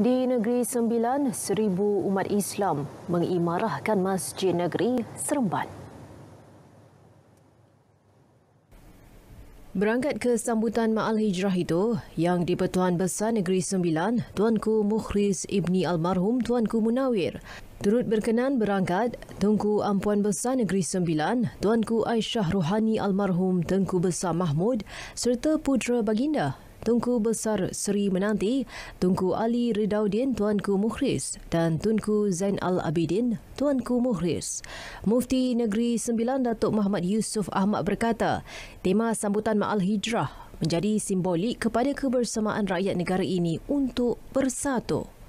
Di Negeri Sembilan, seribu umat Islam mengimarahkan Masjid Negeri Seremban. Berangkat ke sambutan Ma'al Hijrah itu, yang di-Pertuan Besar Negeri Sembilan, Tuanku Mukhris Ibni Almarhum Tuanku Munawir, turut berkenan berangkat Tengku Ampuan Besar Negeri Sembilan, Tuanku Aisyah Rohani Almarhum Tengku Besar Mahmud serta putera baginda Tunku Besar Seri Menanti, Tunku Ali Ridaudin Tuanku Muhriz dan Tunku Zain Al-Abidin Tuanku Muhriz. Mufti Negeri Sembilan Datuk Muhammad Yusuf Ahmad berkata, tema sambutan Ma'al Hijrah menjadi simbolik kepada kebersamaan rakyat negara ini untuk bersatu.